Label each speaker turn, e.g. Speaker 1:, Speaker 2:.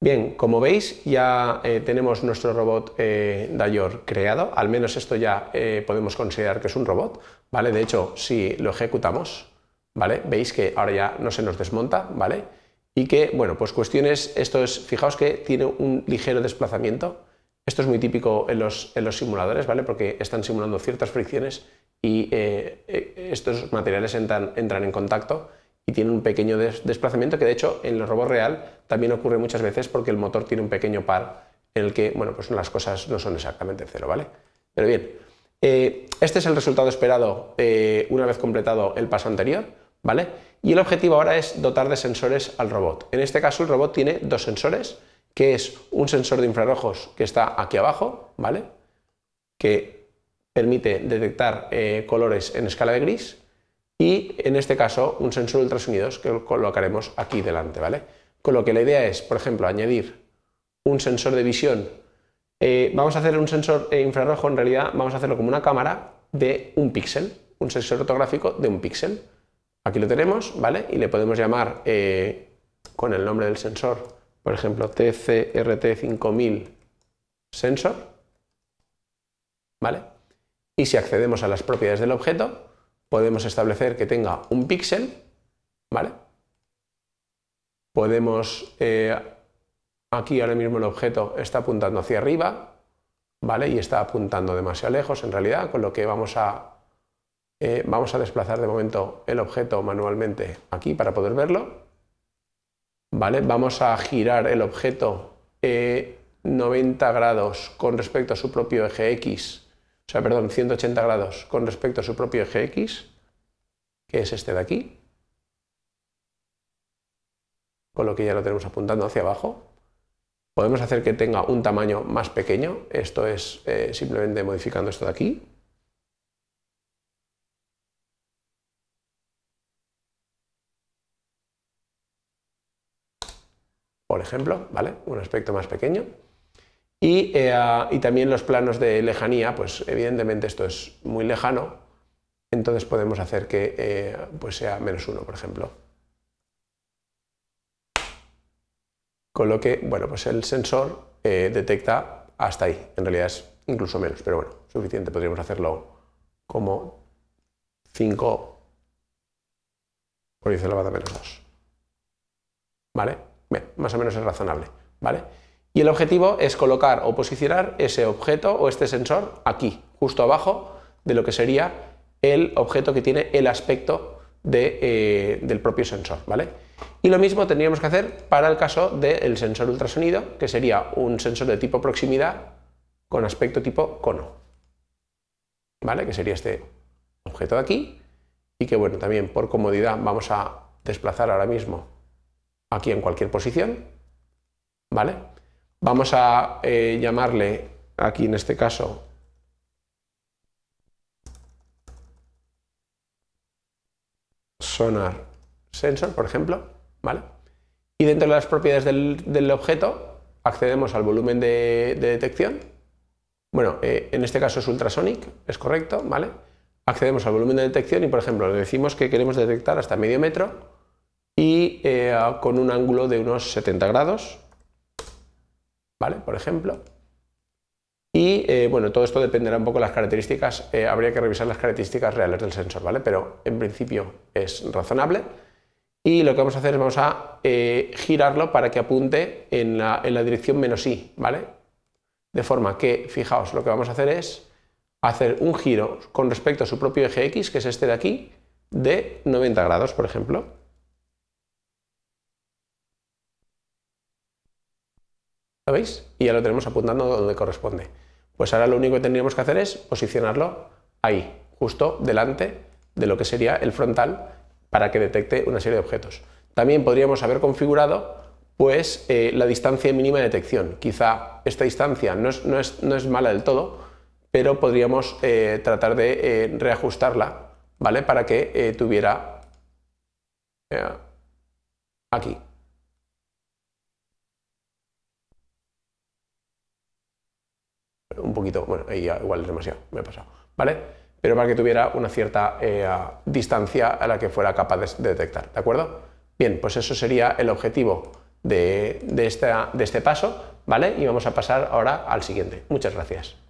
Speaker 1: Bien, como veis ya eh, tenemos nuestro robot eh, creado, al menos esto ya eh, podemos considerar que es un robot, ¿vale? De hecho, si lo ejecutamos, ¿vale? Veis que ahora ya no se nos desmonta, ¿vale? Y que, bueno, pues cuestiones, esto es, fijaos que tiene un ligero desplazamiento, esto es muy típico en los, simuladores, ¿vale? Porque están simulando ciertas fricciones y eh, estos materiales entran en contacto y tiene un pequeño desplazamiento que de hecho en el robot real también ocurre muchas veces porque el motor tiene un pequeño par en el que, bueno, pues las cosas no son exactamente cero, ¿vale? Pero bien, eh, este es el resultado esperado eh, una vez completado el paso anterior, ¿vale? Y el objetivo ahora es dotar de sensores al robot. En este caso el robot tiene dos sensores, que es un sensor de infrarrojos que está aquí abajo, ¿vale? Que permite detectar eh, colores en escala de gris y en este caso un sensor de ultrasonidos que colocaremos aquí delante, ¿vale? Con lo que la idea es, por ejemplo, añadir un sensor de visión. Eh, vamos a hacer un sensor eh, infrarrojo, en realidad vamos a hacerlo como una cámara de un píxel, un sensor ortográfico de un píxel. Aquí lo tenemos, ¿vale? Y le podemos llamar eh, con el nombre del sensor, por ejemplo, TCRT5000 sensor, ¿vale? Y si accedemos a las propiedades del objeto, podemos establecer que tenga un píxel, ¿vale? Podemos, eh, aquí ahora mismo el objeto está apuntando hacia arriba, ¿vale? Y está apuntando demasiado lejos en realidad, con lo que vamos a, eh, vamos a desplazar de momento el objeto manualmente aquí para poder verlo, ¿vale? Vamos a girar el objeto 90 eh, grados con respecto a su propio eje X o sea, perdón, 180 grados con respecto a su propio eje X, que es este de aquí, con lo que ya lo tenemos apuntando hacia abajo. Podemos hacer que tenga un tamaño más pequeño, esto es eh, simplemente modificando esto de aquí. Por ejemplo, ¿vale? Un aspecto más pequeño. Eh, y, también los planos de lejanía, pues evidentemente esto es muy lejano, entonces podemos hacer que eh, pues sea menos uno, por ejemplo. Con lo que, bueno, pues el sensor eh, detecta hasta ahí, en realidad es incluso menos, pero bueno, suficiente, podríamos hacerlo como 5 por 10 elevado a menos 2. ¿Vale? más o menos es razonable, ¿vale? Y el objetivo es colocar o posicionar ese objeto o este sensor aquí, justo abajo de lo que sería el objeto que tiene el aspecto eh, del propio sensor, ¿vale? Y lo mismo tendríamos que hacer para el caso del sensor ultrasonido, que sería un sensor de tipo proximidad con aspecto tipo cono, ¿vale? Que sería este objeto de aquí y que, bueno, también por comodidad vamos a desplazar ahora mismo aquí en cualquier posición, ¿vale? Vamos a eh, llamarle aquí en este caso sonar sensor, por ejemplo, ¿vale? Y dentro de las propiedades del, objeto accedemos al volumen de, detección. Bueno, eh, en este caso es ultrasonic, es correcto, ¿vale? Accedemos al volumen de detección y, por ejemplo, le decimos que queremos detectar hasta medio metro y eh, con un ángulo de unos 70 grados, ¿vale? Por ejemplo. Y eh, bueno, todo esto dependerá un poco de las características, eh, habría que revisar las características reales del sensor, ¿vale? Pero en principio es razonable. Y lo que vamos a hacer es vamos a eh, girarlo para que apunte en la, dirección menos i, ¿vale? De forma que, fijaos, lo que vamos a hacer es hacer un giro con respecto a su propio eje X, que es este de aquí, de 90 grados, por ejemplo. Y ya lo tenemos apuntando donde corresponde. Pues ahora lo único que tendríamos que hacer es posicionarlo ahí, justo delante de lo que sería el frontal para que detecte una serie de objetos. También podríamos haber configurado pues eh, la distancia mínima de detección. Quizá esta distancia no es, mala del todo, pero podríamos eh, tratar de eh, reajustarla, ¿vale? Para que tuviera aquí. un poquito, bueno, ahí igual es demasiado, me he pasado, ¿vale? Pero para que tuviera una cierta eh, distancia a la que fuera capaz de detectar, ¿de acuerdo? Bien, pues eso sería el objetivo de, de este paso, ¿vale? Y vamos a pasar ahora al siguiente. Muchas gracias.